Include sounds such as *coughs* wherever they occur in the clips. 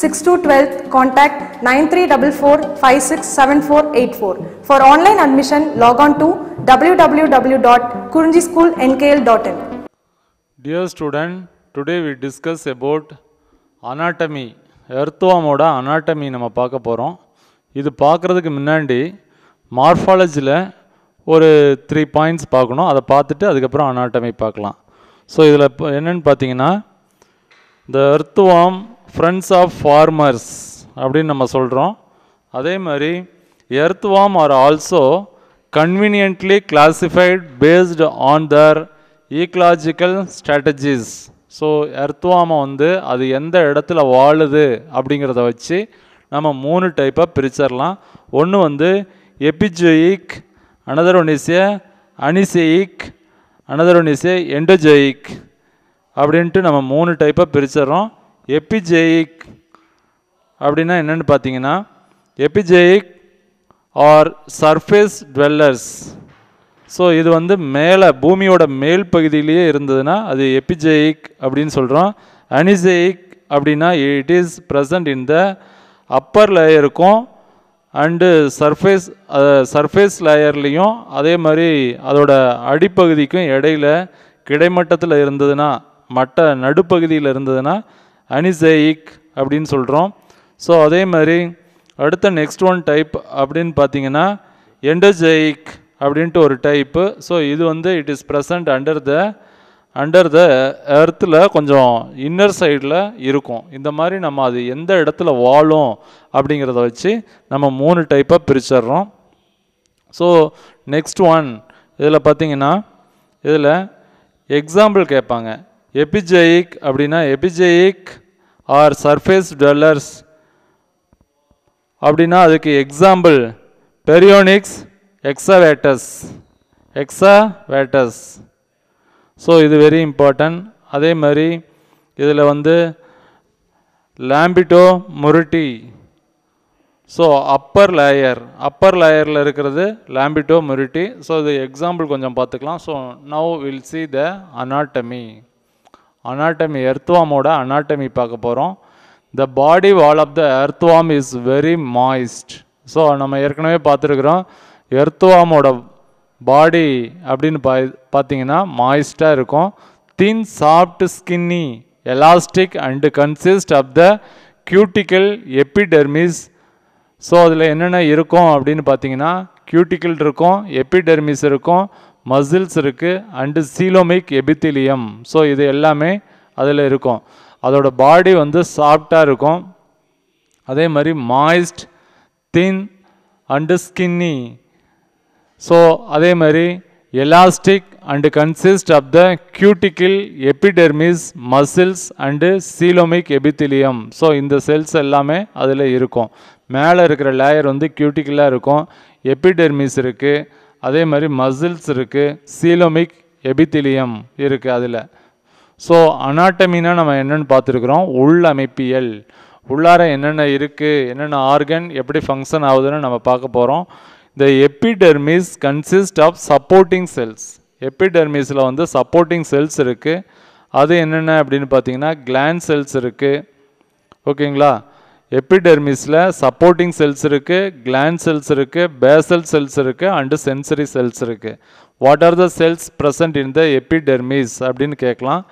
Six to twelfth contact nine three double four five six seven four eight four for online admission log on to W W W dot Kurinji school N K L dot in dear student today we discuss about anatomy எர்த்துவாமோட anatomy நம்ம பார்க்க போகிறோம் இது பார்க்குறதுக்கு முன்னாடி மார்ஃபாலஜியில் ஒரு three points பார்க்கணும் அதை பார்த்துட்டு அதுக்கப்புறம் அனாட்டமி பார்க்கலாம் ஸோ இதில் இப்போ என்னென்னு பார்த்தீங்கன்னா the earthworm friends of farmers அப்படின்னு நம்ம சொல்கிறோம் அதே மாதிரி earthworm are also conveniently classified based on their ecological strategies so எர்த்வாமை வந்து அது எந்த இடத்துல வாழுது அப்படிங்கிறத வச்சு நம்ம மூணு டைப்பாக பிரிச்சிடலாம் ஒன்று வந்து epigeic another one is anecic another one is endogeic அப்படின்ட்டு நம்ம மூணு டைப்பாக பிரிச்சிடறோம் எபிஜெயிக் அப்படின்னா என்னென்னு பார்த்தீங்கன்னா epigeic are surface dwellers so இது வந்து மேலே பூமியோட மேல் பகுதியிலேயே இருந்ததுன்னா அது எபிஜெயிக் அப்படின்னு சொல்கிறோம் அனிஜெயிக் அப்படின்னா it is present in the upper லேயருக்கும் அண்டு சர்ஃபேஸ் சர்ஃபேஸ் லேயர்லேயும் அதே மாதிரி அதோட அடிப்பகுதிக்கும் இடையில கிடைமட்டத்தில் இருந்ததுன்னா மட்ட நடுப்பகுதியில் இருந்ததுன்னா அனிசைக் அப்படின்னு சொல்கிறோம் ஸோ அதே மாதிரி அடுத்த நெக்ஸ்ட் ஒன் டைப் அப்படின்னு பார்த்தீங்கன்னா எண்டஜெயிக் அப்படின்ட்டு ஒரு டைப்பு ஸோ இது வந்து it is present under the under the எர்த்தில் கொஞ்சம் இன்னர் சைடில் இருக்கும் இந்த மாதிரி நம்ம அது எந்த இடத்துல வாழும் அப்படிங்கிறத வச்சு நம்ம மூணு டைப்பாக பிரிச்சிடுறோம் ஸோ நெக்ஸ்ட் ஒன் இதில் பார்த்தீங்கன்னா இதில் எக்ஸாம்பிள் கேட்பாங்க எபிஜெயிக் அப்படின்னா எபிஜெயிக் ஆர் சர்ஃபேஸ் டுவெல்லர்ஸ் அப்படின்னா அதுக்கு example Perionyx excavatus excavatus so இது வெரி இம்பார்ட்டன்ட் அதே மாதிரி இதில் வந்து Lampito mauritii so upper layer upper லேயரில் இருக்கிறது லேம்பிட்டோ முருட்டி ஸோ இது எக்ஸாம்பிள் கொஞ்சம் பார்த்துக்கலாம் so now will see the anatomy anatomy எர்த்வாமோட அனாட்டமி பார்க்க போகிறோம் the body wall of the earthworm is very moist so நம்ம ஏற்கனவே பார்த்துருக்குறோம் எர்த்வாமோட பாடி அப்படின்னு பா பார்த்தீங்கன்னா மாய்ஸ்டாக இருக்கும் thin soft skinny elastic and consist of the cuticle epidermis so அதில் என்னென்ன இருக்கும் அப்படின்னு பார்த்தீங்கன்னா கியூட்டிக்கல் இருக்கும் எப்பிடெர்மிஸ் இருக்கும் மசில்ஸ் இருக்குது அண்டு சீலோமிக் எபித்திலியம் ஸோ இது எல்லாமே அதில் இருக்கும் அதோட பாடி வந்து சாஃப்டாக இருக்கும் அதே மாதிரி moist thin and skinny so அதே மாதிரி elastic and consist of the cuticle epidermis muscles and coelomic epithelium so இந்த செல்ஸ் எல்லாமே அதில் இருக்கும் மேலே இருக்கிற லேயர் வந்து க்யூட்டிக்கலாக இருக்கும் எபிடெர்மிஸ் இருக்குது அதே மாதிரி மசில்ஸ் இருக்குது சீலோமிக் எபித்திலியம் இருக்குது அதில் ஸோ அனாட்டமினா நம்ம என்னென்னு பார்த்துருக்குறோம் உள்ளமைப்பியல் உள்ளார என்னென்ன இருக்குது என்னென்ன ஆர்கன் எப்படி ஃபங்க்ஷன் ஆகுதுன்னு நம்ம பார்க்க போகிறோம் இந்த epidermis consist of supporting cells எப்பிடெர்மிஸில் வந்து சப்போர்ட்டிங் செல்ஸ் இருக்குது அது என்னென்ன அப்படின்னு பார்த்தீங்கன்னா கிளான் செல்ஸ் இருக்குது ஓகேங்களா எப்பிடெர்மிஸில் சப்போர்ட்டிங் செல்ஸ் இருக்குது கிளாண்ட் செல்ஸ் இருக்குது பேசல் செல்ஸ் இருக்குது அண்டு சென்சரி செல்ஸ் இருக்குது what are the cells present in the epidermis அப்படின்னு கேட்கலாம்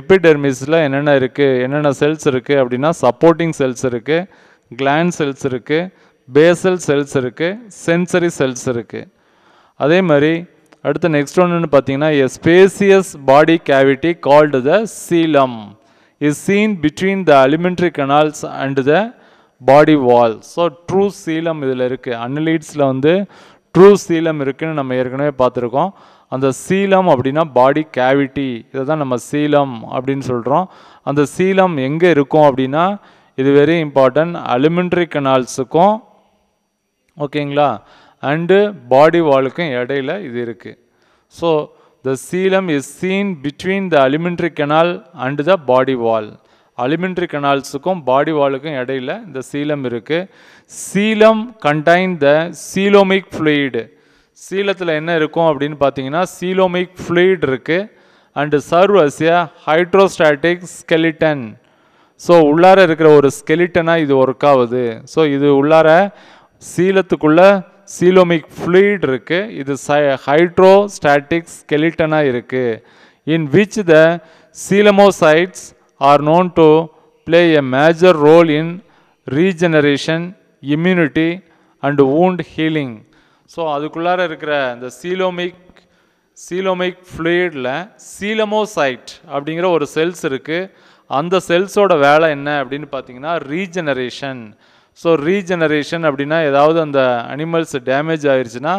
எபிடெர்மிஸில் என்னென்ன இருக்குது என்னென்ன செல்ஸ் இருக்குது அப்படின்னா சப்போர்ட்டிங் செல்ஸ் இருக்குது கிளாண்ட் செல்ஸ் இருக்குது பேசல் செல்ஸ் இருக்குது சென்சரி செல்ஸ் இருக்குது அதே மாதிரி அடுத்த நெக்ஸ்ட் ஒன்று பார்த்தீங்கன்னா a spacious body cavity called the coelom is seen between the alimentary canals and the body wall so true coelom இதில் இருக்குது அன்னலீட்ஸில் வந்து ட்ரூ சீலம் இருக்குதுன்னு நம்ம ஏற்கனவே பார்த்துருக்கோம் அந்த சீலம் அப்படின்னா பாடி கேவிட்டி இதை தான் நம்ம சீலம் அப்படின்னு சொல்கிறோம் அந்த சீலம் எங்கே இருக்கும் அப்படின்னா இது வெரி இம்பார்ட்டன்ட் அலிமெண்ட்ரி கனால்ஸுக்கும் ஓகேங்களா அண்டு பாடி வாலுக்கும் இடையில இது இருக்குது so the coelom is seen between the alimentary canal and the body wall alimentary கனால்ஸுக்கும் பாடி வாலுக்கும் இடையில் இந்த சீலம் இருக்குது coelom contain the coelomic fluid சீலத்தில் என்ன இருக்கும் அப்படின்னு பார்த்தீங்கன்னா சீலோமிக் ஃப்ளூயிட் இருக்குது and serve hydrostatic skeleton so உள்ளார இருக்கிற ஒரு ஸ்கெலிட்டனாக இது ஒர்க் ஆகுது ஸோ இது உள்ளார சீலத்துக்குள்ளே சீலோமிக் ஃப்ளூயிட் இருக்குது இது சை ஹைட்ரோஸ்டாட்டிக் ஸ்கெலிட்டனாக இருக்குது in which the coelomocytes are known to play a major role in regeneration, immunity and wound healing. So அதுக்குள்ளார இருக்கிற இந்த சீலோமிக் சீலோமிக் ஃப்ளூயிடில் சீலமோசைட் அப்படிங்கிற ஒரு செல்ஸ் இருக்குது அந்த செல்ஸோட வேலை என்ன அப்படின்னு பார்த்தீங்கன்னா ரீஜெனரேஷன் ஸோ ரீஜெனரேஷன் அப்படின்னா ஏதாவது அந்த அனிமல்ஸ் டேமேஜ் ஆயிடுச்சுன்னா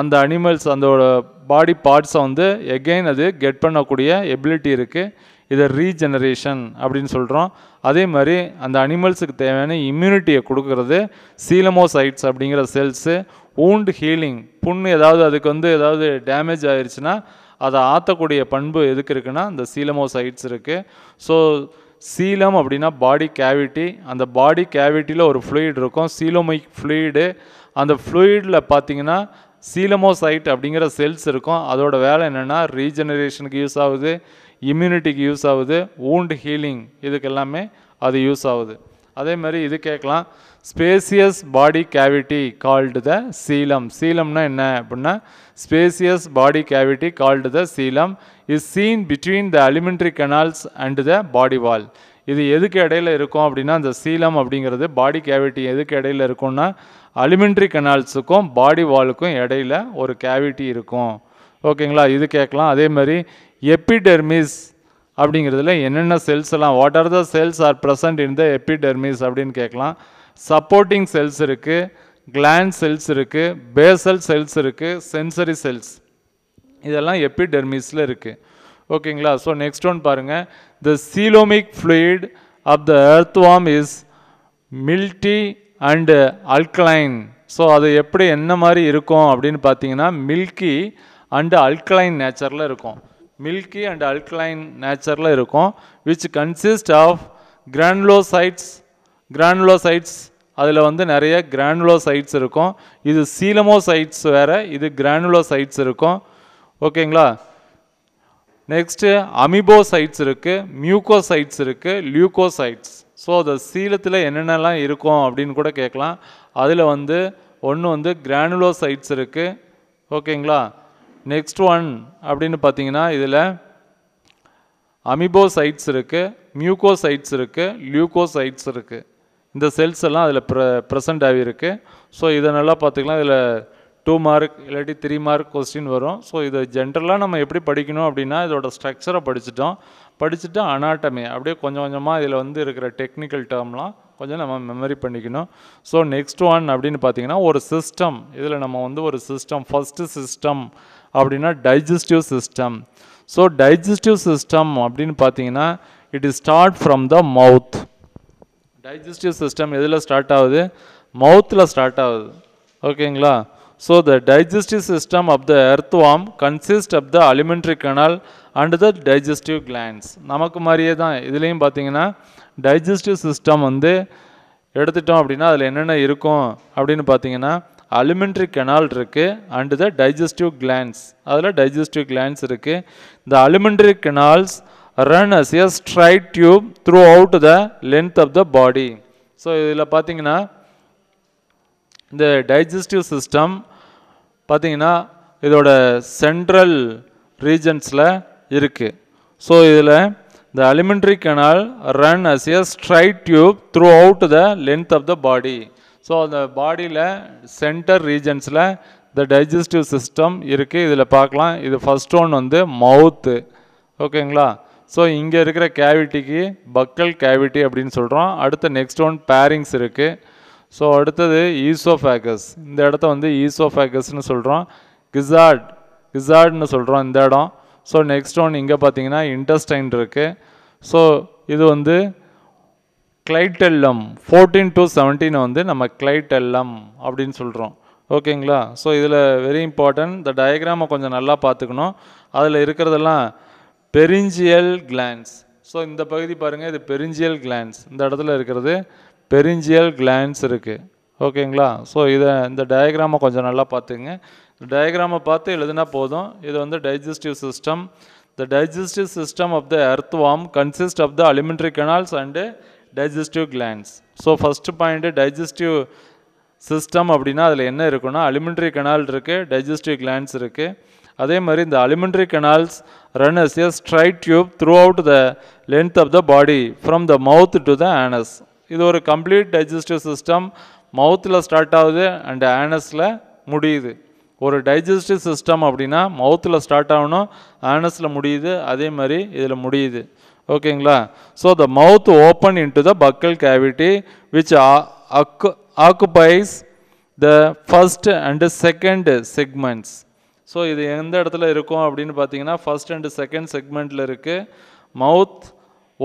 அந்த அனிமல்ஸ் அதோட பாடி பார்ட்ஸை வந்து எகெயின் அது கெட் பண்ணக்கூடிய எபிலிட்டி இருக்குது இதை ரீஜெனரேஷன் அப்படின்னு சொல்கிறோம் அதே மாதிரி அந்த அனிமல்ஸுக்கு தேவையான இம்யூனிட்டியை கொடுக்கறது சீலமோசைட்ஸ் அப்படிங்கிற செல்ஸு ஊண்ட் ஹீலிங் புண்ணு ஏதாவது அதுக்கு வந்து ஏதாவது டேமேஜ் ஆயிடுச்சுன்னா அதை ஆற்றக்கூடிய பண்பு எதுக்கு இருக்குன்னா இந்த சீலமோசைட்ஸ் இருக்குது ஸோ சீலம் அப்படின்னா பாடி கேவிட்டி அந்த பாடி கேவிட்டியில் ஒரு ஃப்ளூயிட் இருக்கும் சீலோமைக் ஃப்ளூயிடு அந்த ஃப்ளூயிடில் பார்த்தீங்கன்னா சீலமோசைட் அப்படிங்கிற செல்ஸ் இருக்கும் அதோட வேலை என்னென்னா ரீஜெனரேஷனுக்கு யூஸ் ஆகுது இம்யூனிட்டிக்கு யூஸ் ஆகுது ஊண்ட் ஹீலிங் இதுக்கு எல்லாமே அது யூஸ் ஆகுது அதே மாதிரி இது கேட்கலாம் spacious body cavity called the coelom சீலம்னா என்ன அப்படின்னா spacious body cavity called the coelom is seen between the alimentary canals and the body wall இது எதுக்கு இடையில இருக்கும் அப்படின்னா அந்த சீலம் அப்படிங்கிறது பாடி கேவிட்டி எதுக்கு இடையில இருக்கும்னா அலிமெண்ட்ரி கெனால்ஸுக்கும் பாடி வாலுக்கும் இடையில ஒரு கேவிட்டி இருக்கும் ஓகேங்களா இது கேட்கலாம் அதே மாதிரி எப்பிடெர்மிஸ் அப்படிங்கிறதுல என்னென்ன செல்ஸ் எல்லாம் what are the cells are present in the epidermis அப்படின்னு கேட்கலாம் சப்போர்ட்டிங் செல்ஸ் இருக்குது கிளான் செல்ஸ் இருக்குது பேசல் செல்ஸ் இருக்குது சென்சரி செல்ஸ் இதெல்லாம் எப்பிடெர்மிஸில் இருக்குது ஓகேங்களா ஸோ நெக்ஸ்ட் ஒன் பாருங்கள் the coelomic fluid of the worm is milky and alkaline so அது எப்படி என்ன மாதிரி இருக்கும் அப்படின்னு பார்த்தீங்கன்னா மில்கி அண்டு அல்கலைன் நேச்சரில் இருக்கும் மில்கி அண்ட் அல்கலைன் நேச்சரில் இருக்கும் which consist of granulocytes granulocytes அதில் வந்து நிறைய கிரானுலோசைட்ஸ் இருக்கும் இது சீலமோசைட்ஸ் வேறு இது கிரானுலோசைட்ஸ் இருக்கும் ஓகேங்களா நெக்ஸ்ட்டு அமிபோசைட்ஸ் இருக்குது மியூக்கோசைட்ஸ் இருக்குது லியூக்கோசைட்ஸ் ஸோ அந்த சீலத்தில் என்னென்னலாம் இருக்கும் அப்படின்னு கூட கேட்கலாம் அதில் வந்து ஒன்று வந்து கிரானுலோசைட்ஸ் இருக்குது ஓகேங்களா நெக்ஸ்ட் ஒன் அப்படின்னு பார்த்தீங்கன்னா இதில் அமிபோசைட்ஸ் இருக்குது மியூகோசைட்ஸ் இருக்குது லியூகோசைட்ஸ் இருக்குது இந்த செல்ஸ் எல்லாம் அதில் ப்ர ப்ரெசண்ட் ஆகியிருக்கு ஸோ இதை நல்லா பார்த்துக்கலாம் இதில் டூ மார்க் இல்லாட்டி த்ரீ மார்க் கொஸ்டின் வரும் ஸோ இதை ஜென்ரலாக நம்ம எப்படி படிக்கணும் அப்படின்னா இதோட ஸ்ட்ரக்சரை படிச்சுட்டோம் படிச்சுட்டு அனாட்டமி அப்படியே கொஞ்சம் கொஞ்சமாக இதில் வந்து இருக்கிற டெக்னிக்கல் டேர்ம்லாம் கொஞ்சம் நம்ம மெமரி பண்ணிக்கணும் ஸோ நெக்ஸ்ட் ஒன் அப்படின்னு பார்த்தீங்கன்னா ஒரு சிஸ்டம் இதில் நம்ம வந்து ஒரு சிஸ்டம் ஃபஸ்ட்டு சிஸ்டம் அப்படின்னா digestive system so digestive system அப்படின்னு பார்த்தீங்கன்னா it is start from the mouth digestive system எதில் ஸ்டார்ட் ஆகுது மவுத்தில் ஸ்டார்ட் ஆகுது ஓகேங்களா so the digestive system of the earthworm consist of the alimentary canal and the digestive glands நமக்கு மாதிரியே தான் இதுலேயும் பார்த்தீங்கன்னா டைஜஸ்டிவ் சிஸ்டம் வந்து எடுத்துட்டோம் அப்படின்னா அதில் என்னென்ன இருக்கும் அப்படின்னு பார்த்தீங்கன்னா அலிமெண்ட்ரி கெனால் இருக்குது அண்டு த டைஜஸ்டிவ் கிளான்ஸ் அதில் டைஜஸ்டிவ் கிளான்ஸ் இருக்குது இந்த alimentary canals run as a straight tube throughout the length of the body so இதில் பார்த்தீங்கன்னா இந்த டைஜஸ்டிவ் சிஸ்டம் பார்த்தீங்கன்னா இதோட சென்ட்ரல் ரீஜன்ஸில் இருக்குது ஸோ இதில் the alimentary canal run as a straight tube throughout the length of the body so அந்த பாடியில் centre ரீஜன்ஸில் இந்த டைஜஸ்டிவ் சிஸ்டம் இருக்குது இதில் பார்க்கலாம் இது ஃபஸ்ட் ஒன் வந்து மவுத்து ஓகேங்களா ஸோ இங்கே இருக்கிற கேவிட்டிக்கு பக்கல் கேவிட்டி அப்படின்னு சொல்கிறோம் அடுத்த நெக்ஸ்ட் ஒன் பேரிங்ஸ் இருக்குது ஸோ அடுத்தது ஈசோஃபேகஸ் இந்த இடத்த வந்து ஈசோஃபேகஸ்னு சொல்கிறோம் கிசார்ட் கிசார்ட்னு சொல்கிறோம் இந்த இடம் ஸோ நெக்ஸ்ட் ஒன் இங்கே பார்த்தீங்கன்னா இன்டஸ்டைன் இருக்குது ஸோ இது வந்து கிளைட்டெல்லம் ஃபோர்டீன் டு செவன்டீனை வந்து நம்ம கிளைட்டெல்லம் அப்படின்னு சொல்கிறோம் ஓகேங்களா ஸோ இதில் வெரி இம்பார்ட்டன்ட் இந்த டயக்ராமை கொஞ்சம் நல்லா பார்த்துக்கணும் அதில் இருக்கிறதெல்லாம் பெரிஞ்சியல் கிளான்ஸ் ஸோ இந்த பகுதி பாருங்கள் இது பெரிஞ்சியல் கிளான்ஸ் இந்த இடத்துல இருக்கிறது பெரிஞ்சியல் கிளான்ஸ் இருக்குது ஓகேங்களா ஸோ இதை இந்த டயக்ராமை கொஞ்சம் நல்லா பார்த்துங்க டயக்ராமை பார்த்து எழுதுனா போதும் இது வந்து digestive system the digestive system of the earthworm consist of the alimentary canals and digestive glands so first point digestive system அப்படின்னா அதில் என்ன இருக்குன்னா அலிமெண்ட்ரி கெனால் இருக்குது டைஜஸ்டிவ் கிளாண்ட்ஸ் இருக்குது அதே மாதிரி இந்த alimentary canals run as a straight tube throughout the length of the body from the mouth to the anus இது ஒரு கம்ப்ளீட் டைஜஸ்டிவ் சிஸ்டம் மவுத்தில் ஸ்டார்ட் ஆகுது அண்ட் ஆனஸில் முடியுது ஒரு டைஜஸ்டிவ் சிஸ்டம் அப்படின்னா மவுத்தில் ஸ்டார்ட் ஆகணும் ஆனஸில் முடியுது அதே மாதிரி இதில் முடியுது ஓகேங்களா so the mouth open into the buccal cavity which அக்கு occupies the first and second segments so இது எந்த இடத்துல இருக்கும் அப்படின்னு பார்த்தீங்கன்னா ஃபஸ்ட் அண்டு செகண்ட் செக்மெண்ட்டில் இருக்குது mouth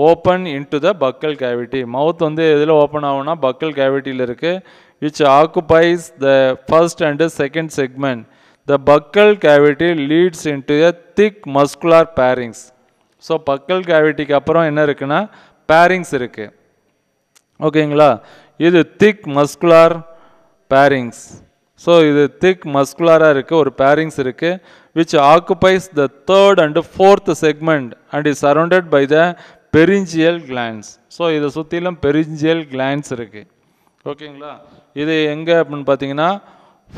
open into the buccal cavity mouth வந்து எதில் ஓப்பன் ஆகும்னா பக்கல் கேவிட்டியில் இருக்குது which occupies the first and second segment the buccal cavity leads into a thick muscular pharynx so buccal கேவிட்டிக்கு அப்புறம் என்ன இருக்குன்னா பேரிங்ஸ் இருக்குது ஓகேங்களா இது திக் மஸ்குலார் பேரிங்ஸ் ஸோ இது திக் மஸ்குலாராக இருக்குது ஒரு பேரிங்ஸ் இருக்குது which occupies the third and fourth segment and is surrounded by the pharyngeal glands so இதை சுற்றிலும் பெரிஞ்சியல் கிளான்ஸ் இருக்குது ஓகேங்களா இது எங்கே அப்படின்னு பார்த்தீங்கன்னா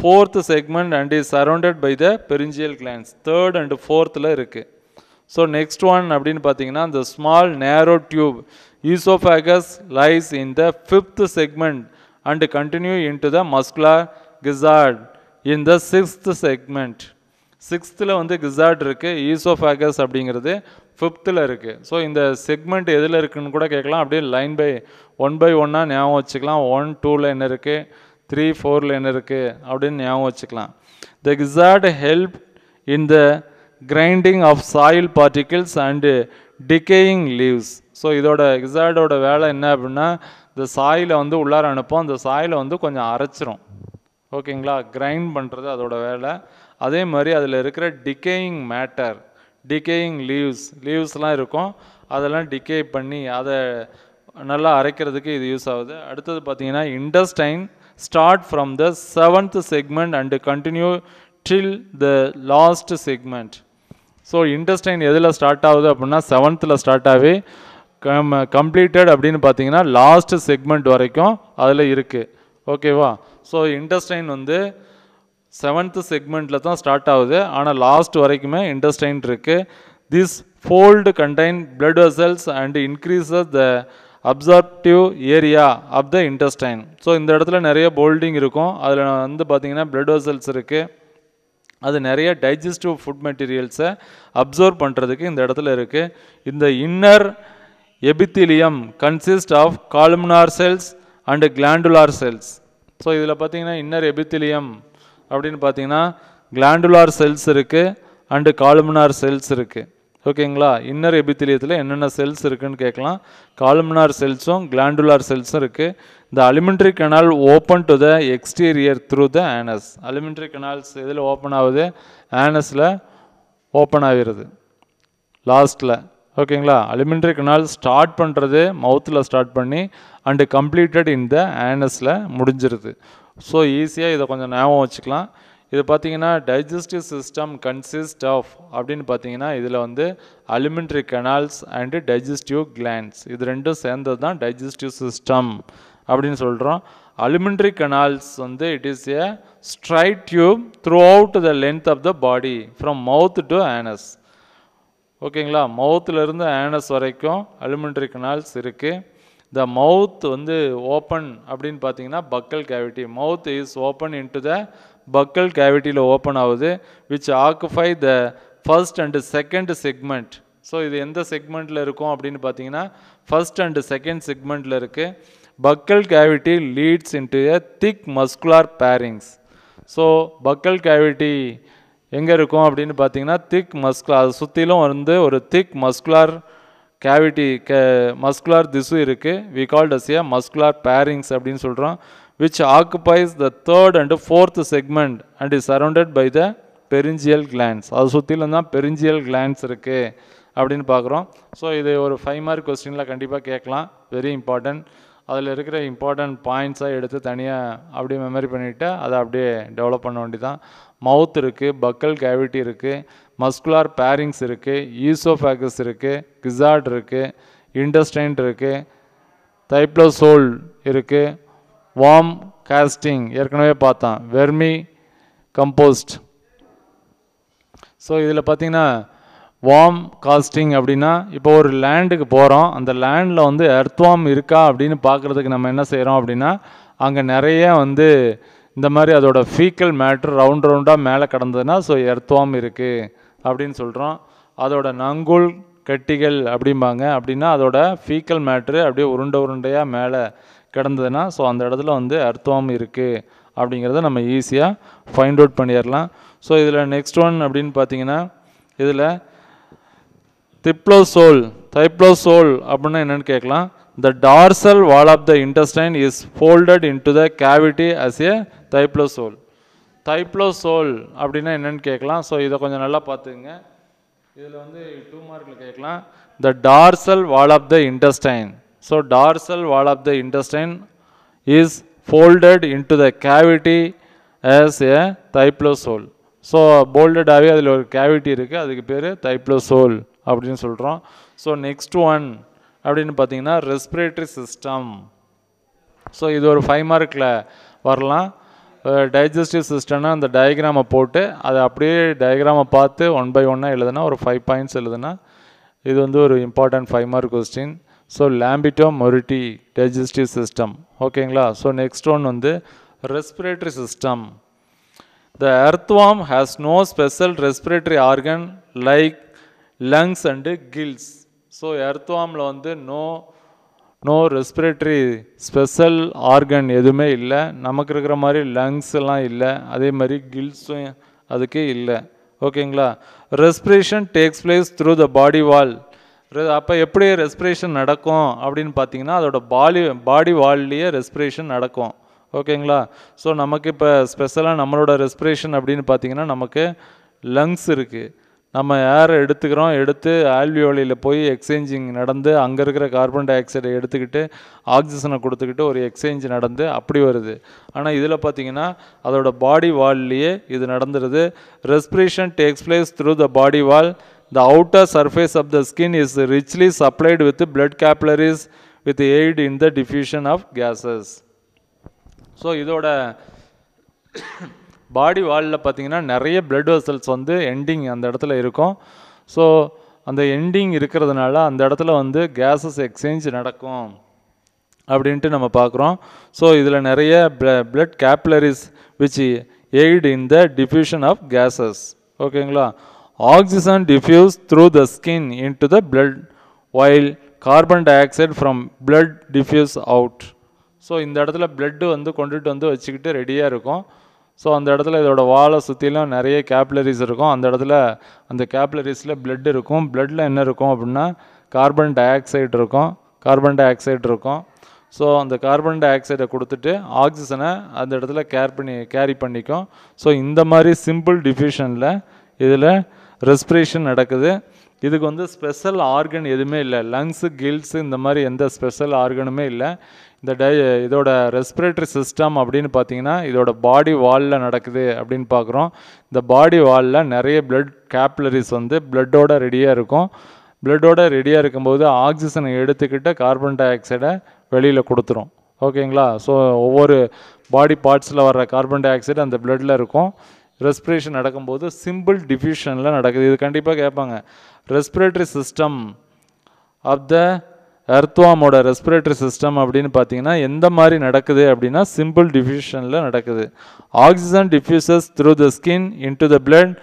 fourth segment and is surrounded by the pharyngeal glands third and ஃபோர்த்தில் இருக்குது ஸோ நெக்ஸ்ட் ஒன் அப்படின்னு பார்த்தீங்கன்னா இந்த small narrow tube oesophagus lies in the fifth segment and continue into the muscular gizzard in the sixth segment சிக்ஸ்த்தில் வந்து gizzard இருக்குது oesophagus அப்படிங்கிறது ஃபிஃப்த்தில் இருக்குது ஸோ இந்த செக்மெண்ட் எதில் இருக்குதுன்னு கூட கேட்கலாம் அப்படியே லைன் பை ஒன் பை ஒன்னாக ஞாபகம் வச்சுக்கலாம் ஒன் டூவில் என்ன இருக்குது த்ரீ ஃபோரில் என்ன இருக்குது அப்படின்னு ஞாபகம் வச்சுக்கலாம் the gizzard help in the grinding of soil particles and decaying leaves so இதோட கிசார்டோட வேலை என்ன அப்படின்னா இந்த சாயிலை வந்து உள்ளார அனுப்போம் அந்த சாயிலை வந்து கொஞ்சம் அரைச்சிரும் ஓகேங்களா கிரைண்ட் பண்ணுறது அதோட வேலை அதே மாதிரி அதில் இருக்கிற டிகேயிங் மேட்டர் டிகேயிங் லீவ்ஸ் லீவ்ஸ்லாம் இருக்கும் அதெல்லாம் டிகே பண்ணி அதை நல்லா அரைக்கிறதுக்கு இது யூஸ் ஆகுது அடுத்தது பார்த்தீங்கன்னா intestine start from the seventh segment and continue till the last segment so intestine எதில் ஸ்டார்ட் ஆகுது அப்படின்னா செவன்த்தில் ஸ்டார்ட் ஆகி கம் கம்ப்ளீட்டட் அப்படின்னு பார்த்தீங்கன்னா லாஸ்ட் செக்மெண்ட் வரைக்கும் அதில் இருக்குது ஓகேவா ஸோ இன்டஸ்டைன் வந்து செவன்த்து செக்மெண்ட்டில் தான் ஸ்டார்ட் ஆகுது ஆனால் லாஸ்ட் வரைக்குமே இன்டஸ்டைன் இருக்குது this fold contain blood vessels and increase the absorptive area of the intestine so இந்த இடத்துல நிறைய போல்டிங் இருக்கும் அதில் வந்து பார்த்திங்கன்னா பிளட் வெசல்ஸ் இருக்குது அது நிறைய டைஜஸ்டிவ் ஃபுட் மெட்டீரியல்ஸை அப்சர்வ் பண்ணுறதுக்கு இந்த இடத்துல இருக்குது இந்த inner epithelium consist of columnar cells and glandular cells so இதில் பார்த்தீங்கன்னா இன்னர் எபித்திலியம் அப்படின்னு பார்த்தீங்கன்னா கிளாண்டுலார் செல்ஸ் இருக்குது அண்டு காலுமினார் செல்ஸ் இருக்குது ஓகேங்களா இன்னர் எபித்திலியத்தில் என்னென்ன செல்ஸ் இருக்குன்னு கேட்கலாம் காலுமினார் செல்ஸும் கிளாண்டுலார் செல்ஸும் இருக்குது இந்த alimentary canal open to the exterior through the anus alimentary canals இதில் ஓப்பன் ஆகுது ஆனஸில் ஓப்பன் ஆகிடுது லாஸ்ட்டில் ஓகேங்களா அலிமெண்ட்ரி கெனால் ஸ்டார்ட் பண்ணுறது மவுத்தில் ஸ்டார்ட் பண்ணி அண்டு கம்ப்ளீட்டட் இன் த ஆனஸில் முடிஞ்சிருது ஸோ ஈஸியாக இதை கொஞ்சம் ஞாபகம் வச்சுக்கலாம் இது பார்த்தீங்கன்னா டைஜஸ்டிவ் சிஸ்டம் கன்சிஸ்ட் ஆஃப் அப்படின்னு பார்த்தீங்கன்னா இதில் வந்து alimentary canals and digestive glands இது ரெண்டும் சேர்ந்தது தான் டைஜஸ்டிவ் சிஸ்டம் அப்படின்னு சொல்கிறோம் அலிமெண்ட்ரி கெனால்ஸ் வந்து it is a straight tube throughout the length of the body from mouth to anus ஓகேங்களா மவுத்துலேருந்து ஆனஸ் வரைக்கும் அலிமெண்ட்ரி கெனால்ஸ் இருக்குது த மவுத் வந்து ஓப்பன் அப்படின்னு பார்த்தீங்கன்னா buccal cavity mouth is open into the buccal கேவிட்டியில் open ஆகுது which occupy the first and second segment so இது எந்த செக்மெண்ட்டில் இருக்கும் அப்படின்னு பார்த்தீங்கன்னா ஃபர்ஸ்ட் அண்டு செகண்ட் செக்மெண்ட்டில் இருக்குது buccal cavity leads into a thick muscular pharynx so buccal cavity எங்கே இருக்கும் அப்படின்னு பார்த்தீங்கன்னா திக் மஸ்குலார் அதை சுற்றிலும் வந்து ஒரு திக் மஸ்குலார் கேவிட்டி கே மஸ்குலார் திசு இருக்குது we called as a muscular pharynx அப்படின்னு சொல்கிறோம் which occupies the third and fourth segment and is surrounded by the pharyngeal glands அது சுற்றிலும் தான் பெரிஞ்சியல் கிளான்ஸ் இருக்குது அப்படின்னு பார்க்குறோம் ஸோ இது ஒரு ஃபைவ் மார்க் கொஸ்டினில் கண்டிப்பாக கேட்கலாம் வெரி இம்பார்ட்டண்ட் அதில் இருக்கிற இம்பார்ட்டண்ட் பாயிண்ட்ஸாக எடுத்து தனியாக அப்படியே மெமரி பண்ணிவிட்டு அதை அப்படியே டெவலப் பண்ண தான் மவுத் இருக்குது பக்கல் கேவிட்டி இருக்குது மஸ்குலார் பேரிங்ஸ் இருக்குது ஈசோஃபேகஸ் இருக்குது கிசார்ட் இருக்குது இண்டஸ்டைன் இருக்குது தைப்ளோசோல் இருக்குது வார்ம் காஸ்டிங் ஏற்கனவே பார்த்தான் வெர்மி கம்போஸ்ட் ஸோ இதில் பார்த்தீங்கன்னா வார்ம் காஸ்டிங் அப்படின்னா இப்போ ஒரு லேண்டுக்கு போகிறோம் அந்த லேண்டில் வந்து எர்த்வாம் இருக்கா அப்படின்னு பார்க்குறதுக்கு நம்ம என்ன செய்கிறோம் அப்படின்னா அங்கே நிறைய வந்து இந்த மாதிரி அதோடய ஃபீக்கல் மேட்ரு ரவுண்ட் ரவுண்டாக மேலே கடந்ததுன்னா ஸோ எர்த்வாம் இருக்குது அப்படின்னு சொல்கிறோம் அதோட நங்குல் கட்டிகள் அப்படிம்பாங்க அப்படின்னா அதோட ஃபீக்கல் மேட்ரு அப்படியே உருண்டை உருண்டையாக மேலே கிடந்ததுன்னா ஸோ அந்த இடத்துல வந்து அர்த்தம் இருக்குது அப்படிங்கிறத நம்ம ஈஸியாக ஃபைண்ட் அவுட் பண்ணிடலாம் ஸோ இதில் நெக்ஸ்ட் ஒன் அப்படின்னு பார்த்தீங்கன்னா இதில் திப்ளோசோல் தைப்ளோசோல் அப்படின்னா என்னென்னு கேட்கலாம் the dorsal wall of the intestine is folded into the cavity as a typhlosole typhlosole அப்படின்னா என்னென்னு கேட்கலாம் ஸோ இதை கொஞ்சம் நல்லா பார்த்துக்குங்க இதில் வந்து டூ மார்க்கில் கேட்கலாம் the dorsal wall of the intestine So dorsal wall of the intestine is folded into the cavity as a typhlosole so போல்டடாகவே அதில் ஒரு கேவிட்டி இருக்குது அதுக்கு பேர் தைப்ளோசோல் அப்படின்னு சொல்கிறோம் ஸோ நெக்ஸ்ட் ஒன் அப்படின்னு பார்த்தீங்கன்னா ரெஸ்பிரேட்டரி சிஸ்டம் ஸோ இது ஒரு ஃபைவ் மார்க்கில் வரலாம் டைஜஸ்டிவ் சிஸ்டம்னா அந்த டயக்ராமை போட்டு அதை அப்படியே டயக்ராமை பார்த்து ஒன் பை ஒன்னாக எழுதுனா ஒரு ஃபைவ் பாயிண்ட்ஸ் எழுதுனா இது வந்து ஒரு important five mark question so Lampito mauritii digestive system ஓகேங்களா ஸோ நெக்ஸ்ட் ஒன் வந்து respiratory system the earthworm has no special respiratory organ like lungs and gills so எர்த்வாமில் வந்து no no respiratory special organ எதுவுமே இல்லை நமக்கு இருக்கிற மாதிரி lungs எல்லாம் இல்லை அதே மாதிரி கில்ஸும் அதுக்கே இல்லை ஓகேங்களா respiration takes place through the body wall அப்போ எப்படி ரெஸ்பிரேஷன் நடக்கும் அப்படின்னு பார்த்தீங்கன்னா அதோட பாலி பாடி வால்லேயே ரெஸ்பிரேஷன் நடக்கும் ஓகேங்களா ஸோ நமக்கு இப்போ ஸ்பெஷலாக நம்மளோட ரெஸ்பிரேஷன் அப்படின்னு பார்த்தீங்கன்னா நமக்கு லங்ஸ் இருக்குது நம்ம ஏர் எடுத்துக்கிறோம் எடுத்து ஆல்வியோலியில் போய் எக்ஸ்சேஞ்சிங் நடந்து அங்கே இருக்கிற கார்பன் டை ஆக்சைடை எடுத்துக்கிட்டு ஆக்சிஜனை கொடுத்துக்கிட்டு ஒரு எக்ஸ்சேஞ்ச் நடந்து அப்படி வருது ஆனால் இதில் பார்த்திங்கன்னா அதோட பாடி வால்லையே இது நடந்துருது respiration takes place through the body wall The outer surface of the skin is richly supplied with blood capillaries with aid in the diffusion of gases. So இதோட பாடி *coughs* வாலில் பார்த்தீங்கன்னா நிறைய பிளட் வெசல்ஸ் வந்து ending அந்த இடத்துல இருக்கும் so அந்த ending இருக்கிறதுனால அந்த இடத்துல வந்து கேஸஸ் எக்ஸ்சேஞ்ச் நடக்கும் அப்படின்ட்டு நம்ம பார்க்குறோம் ஸோ இதில் நிறைய blood capillaries which aid in the diffusion of gases ஓகேங்களா Oxygen diffused through the skin into the blood while carbon dioxide from blood diffuse out. So இந்த இடத்துல பிளட்டு வந்து கொண்டுட்டு வந்து வச்சுக்கிட்டு ரெடியாக இருக்கும் ஸோ அந்த இடத்துல இதோட வாழை சுற்றிலும் நிறைய கேப்லரிஸ் இருக்கும் அந்த இடத்துல அந்த கேப்லரிஸில் பிளட் இருக்கும் பிளட்டில் என்ன இருக்கும் அப்படின்னா கார்பன் டை ஆக்சைடு இருக்கும் கார்பன் டை ஆக்சைடு இருக்கும் ஸோ அந்த கார்பன் டை ஆக்சைடை கொடுத்துட்டு ஆக்சிஜனை அந்த இடத்துல கேர் பண்ணி கேரி பண்ணிக்கும் ஸோ இந்த மாதிரி சிம்பிள் டிஃப்யூஷனில் இதில் ரெஸ்பிரேஷன் நடக்குது இதுக்கு வந்து ஸ்பெஷல் ஆர்கன் எதுவுமே இல்லை லங்ஸு கில்ஸு இந்த மாதிரி எந்த ஸ்பெஷல் ஆர்கனுமே இல்லை இந்த டை இதோட ரெஸ்பிரேட்டரி சிஸ்டம் அப்படின்னு பார்த்தீங்கன்னா இதோட பாடி வாலில் நடக்குது அப்படின்னு பார்க்குறோம் இந்த பாடி வாலில் நிறைய பிளட் கேப்லரிஸ் வந்து பிளட்டோட ரெடியாக இருக்கும் பிளட்டோட ரெடியாக இருக்கும்போது ஆக்சிஜனை எடுத்துக்கிட்டு கார்பன் டை ஆக்சைடை வெளியில் கொடுத்துரும் ஓகேங்களா ஸோ ஒவ்வொரு பாடி பார்ட்ஸில் வர்ற கார்பன் டை ஆக்சைடு அந்த பிளட்டில் இருக்கும் ரெஸ்பிரேஷன் நடக்கும்போது சிம்பிள் டிஃபியூஷனில் நடக்குது இது கண்டிப்பாக கேட்பாங்க ரெஸ்பிரேட்டரி சிஸ்டம் ஆஃப் த எர்த்வாமோட ரெஸ்பிரேட்டரி சிஸ்டம் அப்படின்னு பார்த்தீங்கன்னா எந்த மாதிரி நடக்குது அப்படின்னா சிம்பிள் டிஃபியூஷனில் நடக்குது oxygen diffuses through the skin to the blood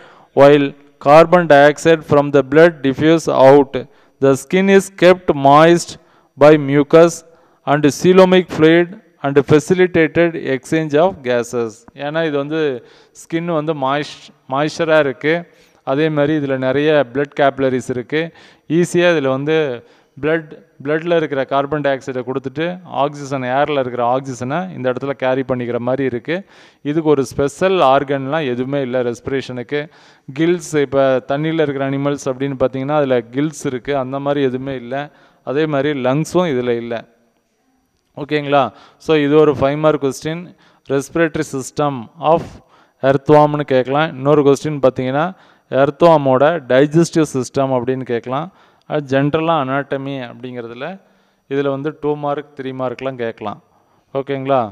while carbon dioxide from the blood diffuse out the skin is kept moist by mucus and coelomic fluid and facilitated exchange of gases ஏன்னா இது வந்து skin வந்து மாய்ஷ் மாய்ஸ்சராக இருக்குது அதே மாதிரி இதில் நிறைய blood capillaries இருக்குது ஈஸியாக இதில் வந்து பிளட் பிளட்டில் இருக்கிற கார்பன் டை ஆக்சைடை கொடுத்துட்டு ஆக்சிஜன் ஏரில் இருக்கிற ஆக்சிஜனை இந்த இடத்துல கேரி பண்ணிக்கிற மாதிரி இருக்குது இதுக்கு ஒரு ஸ்பெஷல் ஆர்கன்லாம் எதுவுமே இல்லை ரெஸ்பிரேஷனுக்கு கில்ஸ் இப்போ தண்ணியில் இருக்கிற அனிமல்ஸ் அப்படின்னு பார்த்திங்கன்னா அதில் கில்ஸ் இருக்குது அந்த மாதிரி எதுவுமே இல்லை அதே மாதிரி லங்ஸும் இதில் இல்லை ஓகேங்களா ஸோ இது ஒரு five mark question respiratory system of எர்த்வாம்னு கேட்கலாம் இன்னொரு கொஸ்டின் பார்த்தீங்கன்னா எர்த்வாமோட டைஜஸ்டிவ் சிஸ்டம் அப்படின்னு கேட்கலாம் அது ஜென்ரலாக அனாட்டமி அப்படிங்கிறதுல இதில் வந்து டூ மார்க் த்ரீ மார்க்லாம் கேட்கலாம் ஓகேங்களா